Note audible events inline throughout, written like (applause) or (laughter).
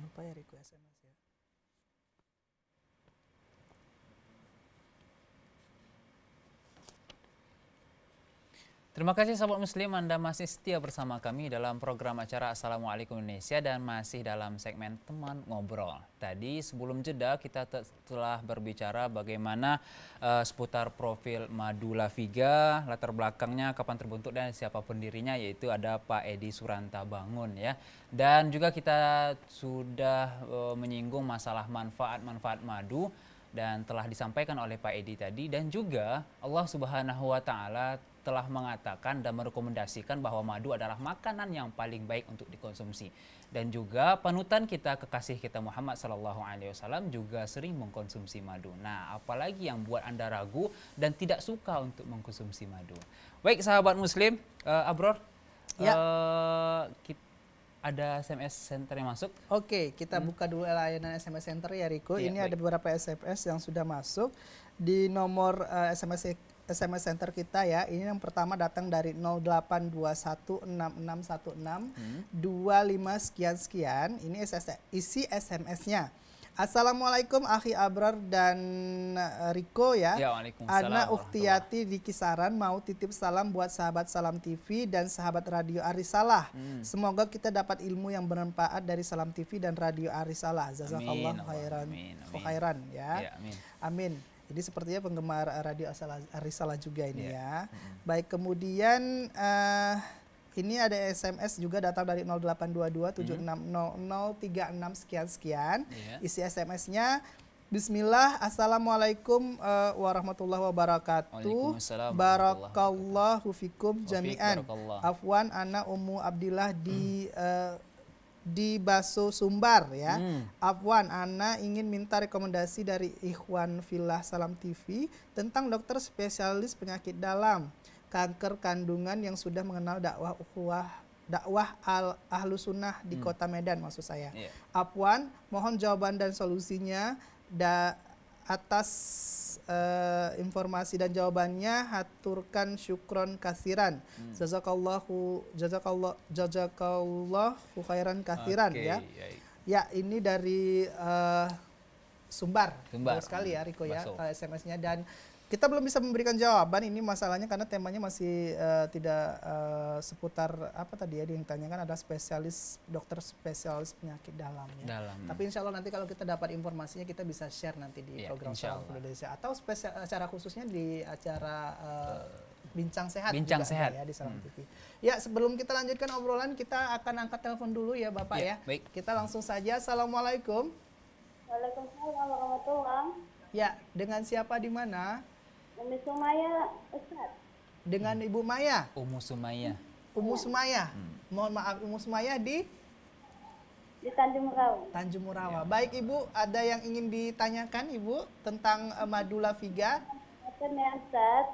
jangan lupa ya request SMS ya Terima kasih sahabat muslim Anda masih setia bersama kami dalam program acara Assalamualaikum Indonesia dan masih dalam segmen teman ngobrol. Tadi sebelum jeda kita telah berbicara bagaimana uh, seputar profil Madula Viga, latar belakangnya kapan terbentuk dan siapa pendirinya yaitu ada Pak Edi Suranta Bangun ya. Dan juga kita sudah uh, menyinggung masalah manfaat-manfaat madu dan telah disampaikan oleh Pak Edi tadi dan juga Allah Subhanahu wa taala telah mengatakan dan merekomendasikan bahwa madu adalah makanan yang paling baik untuk dikonsumsi. Dan juga panutan kita kekasih kita Muhammad Sallallahu Alaihi Wasallam juga sering mengkonsumsi madu. Nah, apalagi yang buat anda ragu dan tidak suka untuk mengkonsumsi madu. Baik sahabat Muslim, uh, Abror, ya. uh, eh, kita ada SMS center yang masuk. Oke, kita hmm. buka dulu layanan SMS center ya Riko. Ya, Ini baik. ada beberapa SMS yang sudah masuk di nomor uh, eh, SMS SMS center kita ya. Ini yang pertama datang dari 082166162 hmm. 25 sekian sekian. Ini isi SMS-nya. Assalamualaikum Akhi Abrar dan eh, Riko ya. ya Anak Uktiati di Kisaran mau titip salam buat sahabat Salam TV dan sahabat Radio Arisalah. Hmm. Semoga kita dapat ilmu yang bermanfaat dari Salam TV dan Radio Arisalah. Jazakallah khairan. Amin, amin. khairan ya. ya amin. amin. Jadi sepertinya penggemar eh, radio asal Arisala juga ini yeah. ya. -hmm. Baik, kemudian uh, ini ada SMS juga datang dari tiga sekian-sekian. Yeah. Isi SMS-nya Bismillah, Assalamualaikum uh, warahmatullahi wabarakatuh. Barakallahu fikum jami'an. Afwan, Anak Ummu Abdillah di hmm. uh, di Baso Sumbar ya. Hmm. Afwan, Ana ingin minta rekomendasi dari Ikhwan Villa Salam TV tentang dokter spesialis penyakit dalam, kanker kandungan yang sudah mengenal dakwah ukhuwah dakwah al ahlu sunnah di hmm. kota Medan maksud saya. Yeah. Apuan, mohon jawaban dan solusinya da atas uh, informasi dan jawabannya haturkan syukron kasiran hmm. jazakallahu jazakallah jazakallahu khairan kasiran okay. ya ya ini dari uh, Sumbar, Sumbar. sekali ya Riko ya SMS-nya eh, dan kita belum bisa memberikan jawaban ini masalahnya karena temanya masih uh, tidak uh, seputar apa tadi ya yang ditanyakan ada spesialis dokter spesialis penyakit dalam ya. Dalam. Tapi insya Allah nanti kalau kita dapat informasinya kita bisa share nanti di ya, program Salam Indonesia atau spesial acara khususnya di acara uh, Bincang Sehat. Bincang juga Sehat ya di Salam hmm. TV. Ya sebelum kita lanjutkan obrolan kita akan angkat telepon dulu ya Bapak ya. ya. Baik. Kita langsung saja. Assalamualaikum. Waalaikumsalam warahmatullahi. Ya dengan siapa di mana? Umi Sumaya, Ustaz. Dengan Ibu Maya? Umu Sumaya. Umu Sumaya. Hmm. Mohon maaf, Umu Sumaya di? Di Tanjung Murawa. Tanjung Murawa. Ya. Baik Ibu, ada yang ingin ditanyakan Ibu tentang uh, Madula Viga? Ya, Ustaz.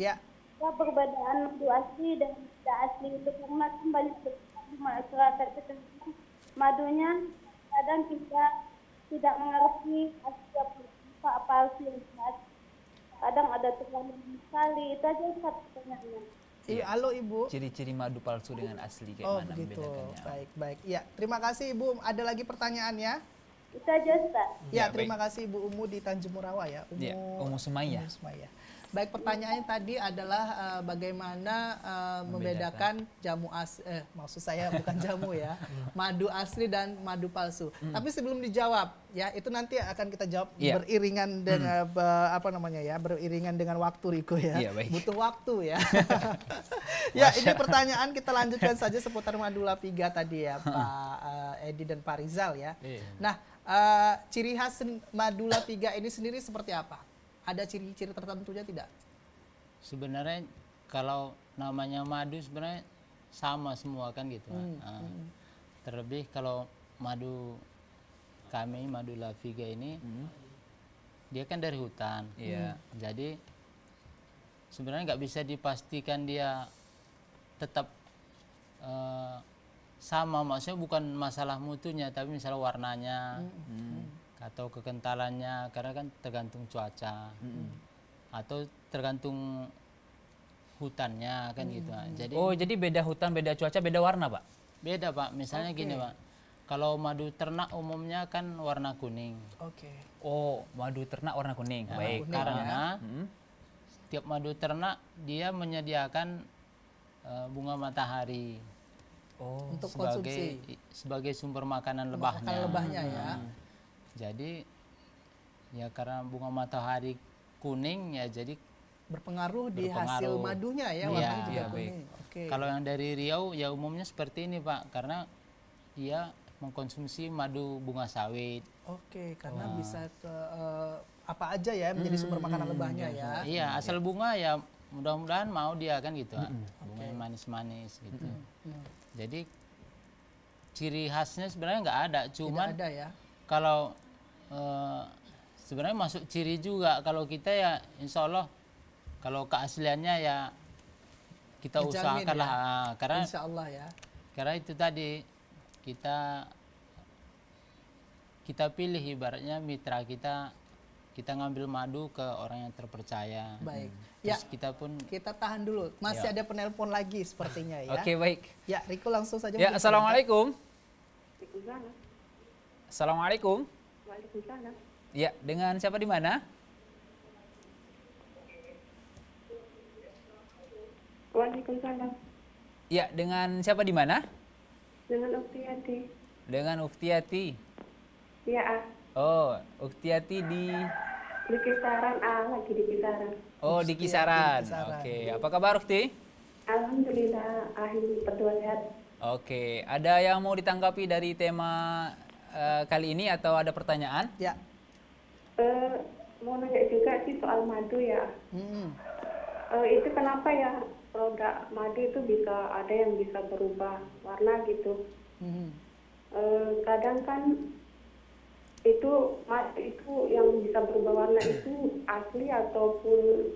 Ya. Apa perbedaan madu asli dan tidak asli itu umat kembali ke masyarakat kita madunya kadang tidak tidak mengerti asli apa, apa asli kadang ada tukang sekali itu aja satu pertanyaannya Iya, halo Ibu. Ciri-ciri madu palsu dengan asli kayak oh, mana begitu. membedakannya? Baik, baik. Iya, terima kasih Ibu. Ada lagi pertanyaan Itu aja, Ustaz. Ya, ya terima kasih Ibu Umu di Tanjung Murawa ya. Iya, Umu, ya, Umu Sumaya. Umu Sumaya. Baik pertanyaannya tadi adalah uh, bagaimana uh, membedakan, membedakan jamu asli, eh, maksud saya bukan (laughs) jamu ya, madu asli dan madu palsu. Hmm. Tapi sebelum dijawab ya itu nanti akan kita jawab yeah. beriringan hmm. dengan hmm. uh, apa namanya ya, beriringan dengan waktu Riko ya, yeah, baik. butuh waktu ya. (laughs) ya ini pertanyaan (laughs) kita lanjutkan saja seputar madu lapiga tadi ya hmm. Pak uh, Edi dan Pak Rizal ya. Yeah. Nah uh, ciri khas madu lapiga ini sendiri seperti apa? ada ciri-ciri tertentunya tidak? Sebenarnya kalau namanya madu sebenarnya sama semua kan gitu. Hmm. Nah, hmm. Terlebih kalau madu kami madu laviga ini hmm. dia kan dari hutan. Yeah. Hmm. Jadi sebenarnya nggak bisa dipastikan dia tetap uh, sama maksudnya bukan masalah mutunya tapi misalnya warnanya. Hmm. Hmm, hmm atau kekentalannya karena kan tergantung cuaca mm -hmm. atau tergantung hutannya kan mm -hmm. gitu jadi oh jadi beda hutan beda cuaca beda warna pak beda pak misalnya okay. gini pak kalau madu ternak umumnya kan warna kuning oke okay. oh madu ternak warna kuning nah, baik kuning, karena ya. Mm-hmm. setiap madu ternak dia menyediakan uh, bunga matahari Oh, untuk sebagai, konsumsi sebagai sumber makanan lebahnya. Makanan lebahnya ya. Mm-hmm jadi ya karena bunga matahari kuning ya jadi berpengaruh, berpengaruh. di hasil madunya ya iya, warnanya ya, juga ya, kuning. Baik. Okay. Kalau yang dari Riau ya umumnya seperti ini Pak karena dia mengkonsumsi madu bunga sawit. Oke, okay, karena bisa ke uh, apa aja ya menjadi hmm, sumber makanan hmm, lebahnya hmm, ya. Hmm. Iya, asal bunga ya mudah-mudahan mau dia kan gitu. hmm, Bunga okay. manis-manis gitu. -hmm. Jadi ciri khasnya sebenarnya nggak ada, cuman ada ya. Kalau Eh, sebenarnya masuk ciri juga kalau kita ya insya Allah kalau keasliannya ya kita Dijamin usahakanlah ya. Ah, karena insya Allah ya karena itu tadi kita kita pilih ibaratnya mitra kita kita ngambil madu ke orang yang terpercaya. Baik. Hmm. Ya, Terus ya, kita pun kita tahan dulu. Masih ya. ada penelpon lagi sepertinya ya. Oke, okay, baik. Ya, Riko langsung saja. Ya, Assalamualaikum. Assalamualaikum. Waalaikumsalam. Ya, dengan siapa di mana? Waalaikumsalam. Ya, dengan siapa di mana? Dengan Uktiati. Dengan Uktiati. Iya, ah. Oh, Uktiati di di kisaran A lagi di kisaran. Oh, di kisaran. kisaran. Oke, okay. apa kabar Ukti? Alhamdulillah, akhirnya berdua sehat. Oke, okay. ada yang mau ditanggapi dari tema Eh, kali ini atau ada pertanyaan? Ya. Uh, mau nanya juga sih soal madu ya. Hmm. Uh, itu kenapa ya produk madu itu bisa ada yang bisa berubah warna gitu? Hmm. Uh, kadang kan itu itu yang bisa berubah warna itu asli ataupun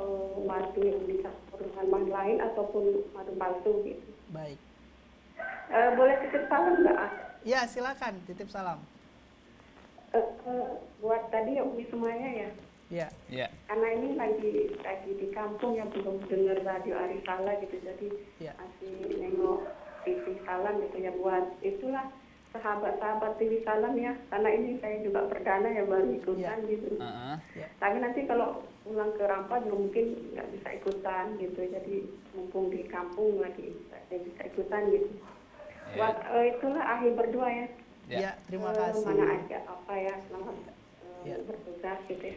uh, madu yang bisa berubah warna lain ataupun madu palsu gitu. Baik. Uh, boleh titip salam nggak? Ya, silakan titip salam. Uh, buat tadi ya Umi semuanya ya. Iya. Iya. Karena ini lagi lagi di kampung yang belum dengar radio Arisala gitu, jadi ya. masih nengok TV Salam gitu ya buat itulah sahabat-sahabat TV Salam ya. Karena ini saya juga perdana yang baru ya. ikutan ya. gitu. Uh -huh. ya. Tapi nanti kalau pulang ke Rampa mungkin nggak bisa ikutan gitu, jadi mumpung di kampung lagi saya bisa ikutan gitu buat uh, iya. eh, itulah ahli berdua ya. Ya, terima uh, kasih. Mana aja apa ya selamat uh, ya. bertugas gitu ya.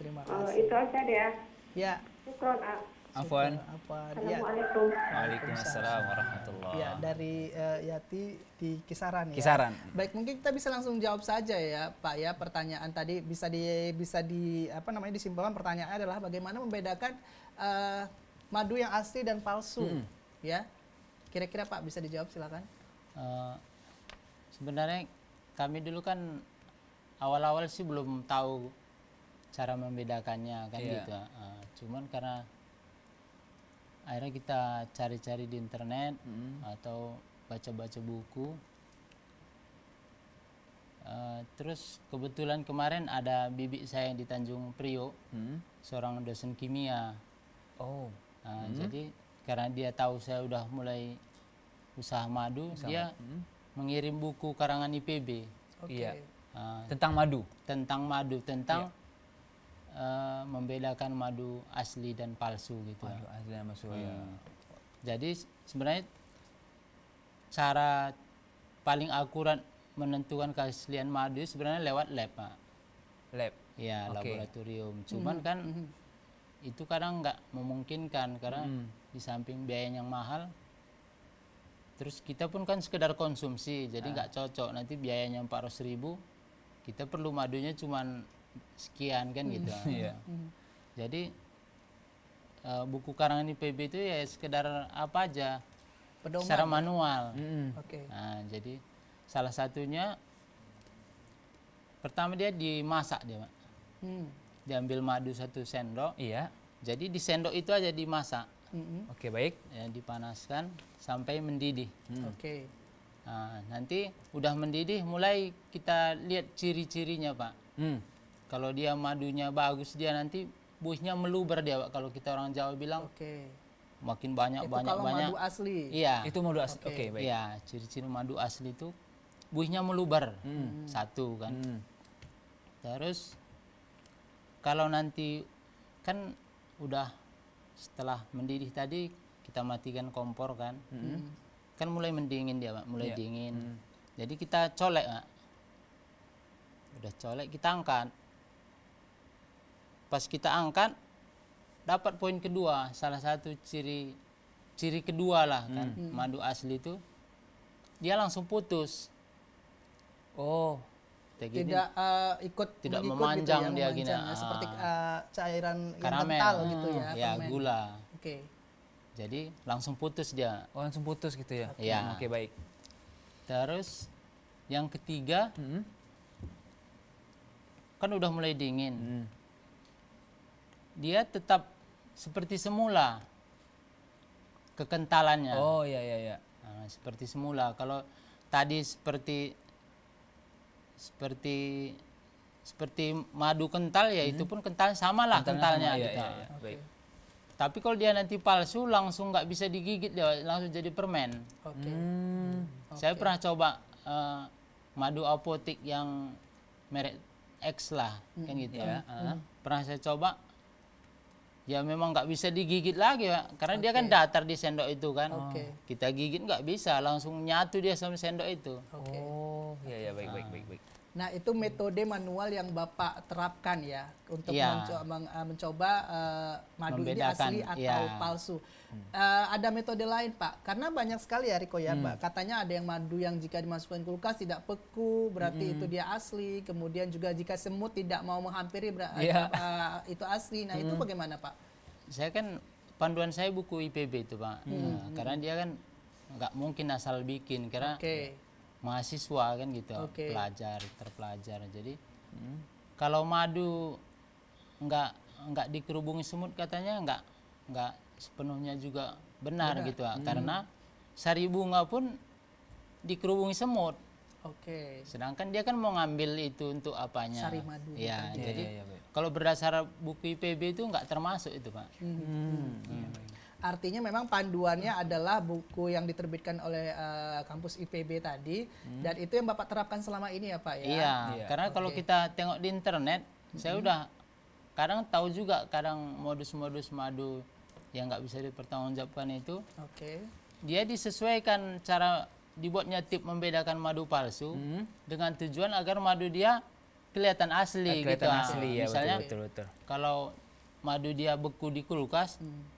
Terima kasih. Uh, itu aja deh ya. Ya. Syukron, ah. Afwan. Afwan. Ya. Waalaikumsalam warahmatullahi. Ya, dari uh, Yati di Kisaran ya. Kisaran. Baik, mungkin kita bisa langsung jawab saja ya, Pak ya. Pertanyaan tadi bisa di bisa di apa namanya disimpulkan pertanyaannya adalah bagaimana membedakan uh, madu yang asli dan palsu. -hmm. Ya. Kira-kira Pak bisa dijawab silakan. Eh, sebenarnya kami dulu kan awal-awal sih belum tahu cara membedakannya kan yeah. gitu uh, cuman karena akhirnya kita cari-cari di internet mm. atau baca-baca buku uh, terus kebetulan kemarin ada bibi saya yang di Tanjung Priok hmm. seorang dosen kimia oh uh, hmm. jadi karena dia tahu saya udah mulai usaha madu, usaha. dia hmm. mengirim buku karangan IPB. Okay. Iya. Uh, tentang madu. Tentang madu, tentang uh, membedakan madu asli dan palsu gitu. Madu asli dan palsu. Ya. Jadi sebenarnya cara paling akurat menentukan keaslian madu sebenarnya lewat lab, Pak. Lab. Ya, okay. laboratorium. Hmm. Cuman kan hmm. kan itu kadang nggak memungkinkan karena hmm. di samping biaya yang mahal, Terus kita pun kan sekedar konsumsi, jadi ah. nggak nah. cocok. Nanti biayanya empat ratus ribu, kita perlu madunya cuman sekian kan mm. gitu. Hmm. yeah. Hmm. Jadi uh, buku karangan IPB itu ya sekedar apa aja, Pedoman. secara manual. Mm. Okay. Nah, jadi salah satunya pertama dia dimasak dia, Pak. Hmm. Diambil madu satu sendok. Iya. Jadi di sendok itu aja dimasak hmm Oke okay, baik. Ya, dipanaskan sampai mendidih. Hmm. Oke. Okay. Nah, nanti udah mendidih, mulai kita lihat ciri-cirinya pak. Hmm. Kalau dia madunya bagus, dia nanti buihnya meluber dia pak. Kalau kita orang Jawa bilang. Oke. Okay. Makin banyak itu banyak kalau banyak. madu asli. Iya. Itu madu asli. Oke okay. okay, baik. Iya, ciri-ciri madu asli itu buihnya meluber hmm. satu kan. Hmm. Terus kalau nanti kan udah setelah mendidih tadi kita matikan kompor kan hmm. kan mulai mendingin dia pak mulai yeah. dingin hmm. jadi kita colek pak udah colek kita angkat pas kita angkat dapat poin kedua salah satu ciri ciri kedua lah kan hmm. madu asli itu dia langsung putus oh tidak uh, ikut tidak memanjang gitu ya, dia gini nah, ah. seperti uh, cairan karamel, yang kental gitu hmm. ya ya gula oke okay. jadi langsung putus dia oh, langsung putus gitu ya okay. ya hmm, okay, baik terus yang ketiga hmm. kan udah mulai dingin hmm. dia tetap seperti semula kekentalannya oh ya ya ya nah, seperti semula kalau tadi seperti seperti seperti madu kental ya hmm. itu pun kental samalah kentalnya, kentalnya sama, iya, gitu. Ya, iya. iya. Tapi kalau dia nanti palsu langsung nggak bisa digigit dia langsung jadi permen. Okay. Hmm. Okay. Hmm. Saya pernah coba uh, madu apotik yang merek X lah hmm. kan gitu ya. Hmm. hmm. Pernah saya coba ya memang nggak bisa digigit lagi pak karena okay. dia kan datar di sendok itu kan. Okay. Kita gigit nggak bisa langsung nyatu dia sama sendok itu. Okay. Oh. Oh, iya ya baik baik baik baik. Nah, itu metode manual yang Bapak terapkan ya untuk ya. Mencoba, mencoba uh, madu ini asli atau ya. palsu. Uh, ada metode lain, Pak. Karena banyak sekali ya Riko ya, hmm. Pak. Katanya ada yang madu yang jika dimasukkan kulkas tidak beku, berarti hmm. itu dia asli. Kemudian juga jika semut tidak mau menghampiri berarti ya. uh, eh, itu asli. Nah, hmm. itu bagaimana, Pak? Saya kan panduan saya buku IPB itu, Pak. Hmm. Nah, Karena hmm. dia kan nggak mungkin asal bikin karena okay mahasiswa kan gitu okay. pelajar terpelajar jadi hmm. kalau madu nggak nggak dikerubungi semut katanya nggak nggak sepenuhnya juga benar, benar. gitu hmm. karena sari bunga pun dikerubungi semut Oke. Okay. Sedangkan dia kan mau ngambil itu untuk apanya? Sari madu. Ya, okay. Gitu. jadi yeah, yeah, yeah, kalau berdasar buku IPB itu nggak termasuk itu pak. Hmm. Hmm. Hmm. Iya, Artinya memang panduannya hmm. adalah buku yang diterbitkan oleh uh, kampus IPB tadi hmm. dan itu yang Bapak terapkan selama ini ya Pak ya. Iya, iya. karena okay. kalau kita tengok di internet hmm. saya udah kadang tahu juga kadang modus-modus madu yang nggak bisa dipertanggungjawabkan itu. Oke. Okay. Dia disesuaikan cara dibuatnya tip membedakan madu palsu hmm. dengan tujuan agar madu dia kelihatan asli ah, gitu. kelihatan gitu. asli ya misalnya betul betul. betul. Kalau madu dia beku di kulkas hmm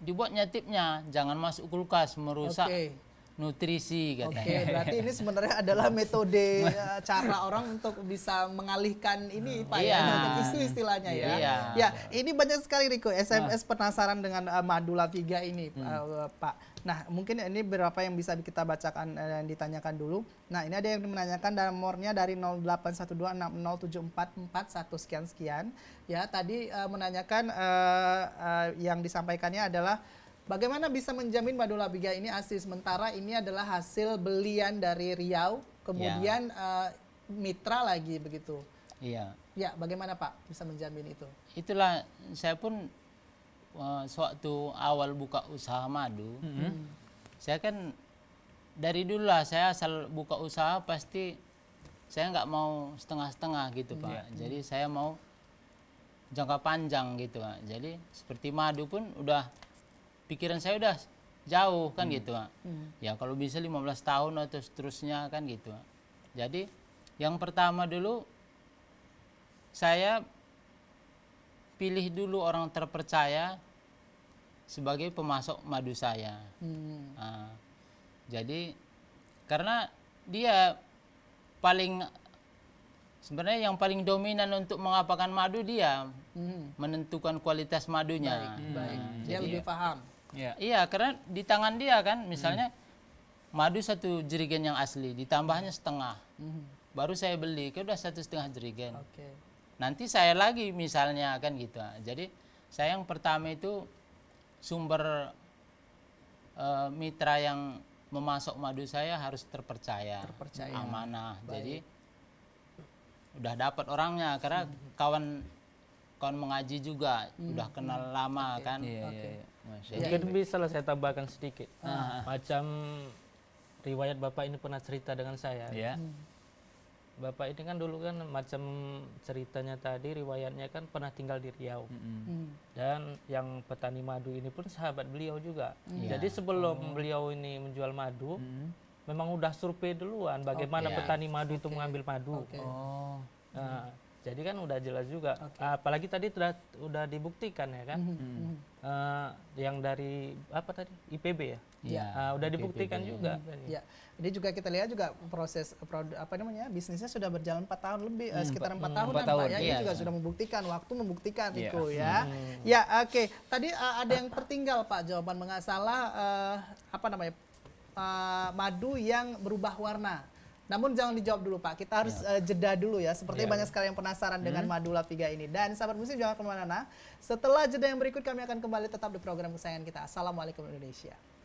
dibuat nyatipnya jangan masuk kulkas merusak okay nutrisi katanya. Oke, berarti ini sebenarnya adalah metode (laughs) eh, cara orang untuk bisa mengalihkan ini Pak ya, iya. ya, isu istilahnya ya. Iya. Ya, ini banyak sekali Riko SMS ah. penasaran dengan uh, eh, Madula 3 ini hmm. uh, Pak. Nah, mungkin ini berapa yang bisa kita bacakan uh, dan ditanyakan dulu. Nah, ini ada yang menanyakan nomornya dari 0812607441 sekian sekian. Ya, tadi uh, menanyakan uh, uh, yang disampaikannya adalah Bagaimana bisa menjamin madu labiga ini asli Sementara ini adalah hasil belian dari Riau, kemudian ya. uh, mitra lagi begitu. Iya. Ya, bagaimana Pak bisa menjamin itu? Itulah saya pun uh, sewaktu awal buka usaha madu, mm -hmm. saya kan dari dulu lah saya asal buka usaha pasti saya nggak mau setengah-setengah gitu Pak. Yeah. Jadi saya mau jangka panjang gitu Pak. Jadi seperti madu pun udah pikiran saya udah jauh kan hmm. gitu hmm. ya kalau bisa 15 tahun atau seterusnya kan gitu jadi yang pertama dulu saya pilih dulu orang terpercaya sebagai pemasok madu saya hmm. nah, jadi karena dia paling sebenarnya yang paling dominan untuk mengapakan madu dia hmm. menentukan kualitas madunya baik, baik. Nah, dia jadi, lebih paham Yeah. Iya, karena di tangan dia kan, misalnya hmm. madu satu jerigen yang asli, ditambahnya setengah. Hmm. Baru saya beli, kan udah satu setengah jerigen. Okay. Nanti saya lagi misalnya kan gitu. Jadi saya yang pertama itu sumber uh, mitra yang memasok madu saya harus terpercaya, terpercaya. amanah. Baik. Jadi udah dapat orangnya karena hmm. kawan kawan mengaji juga, hmm. udah kenal lama hmm. okay. kan. yeah, iya, iya, iya. yeah. Mungkin bisa lah saya tambahkan sedikit. Ah. Macam riwayat Bapak ini pernah cerita dengan saya. Ya. Hmm. Bapak ini kan dulu kan macam ceritanya tadi riwayatnya kan pernah tinggal di Riau. -hmm. hmm. Dan yang petani madu ini pun sahabat beliau juga. Hmm. Ya. Jadi sebelum oh. beliau ini menjual madu, -hmm. memang udah survei duluan bagaimana okay. petani madu itu mengambil madu. Okay. Oh. Nah, jadi kan udah jelas juga. Okay. Ah, apalagi tadi sudah udah dibuktikan ya kan. Mhm. -hmm. uh, yang dari apa tadi IPB ya. Yeah. Iya. Uh, udah dibuktikan IPB. juga. Mhm. Iya. ya. Yeah. Ini juga kita lihat juga proses apa namanya bisnisnya sudah berjalan 4 tahun lebih eh, hmm, sekitar 4 tahun 4 tahun, ya. Ini iya. juga sudah membuktikan waktu membuktikan yeah. itu ya. Hmm. Ya oke. Okay. Tadi uh, ada yang tertinggal Pak jawaban mengasalah uh, apa namanya uh, madu yang berubah warna. Namun jangan dijawab dulu Pak, kita harus ya. uh, jeda dulu ya. seperti ya. banyak ya. sekali yang penasaran hmm. dengan Madula Viga ini. Dan sahabat musik jangan kemana-mana. Setelah jeda yang berikut kami akan kembali tetap di program kesayangan kita. Assalamualaikum Indonesia.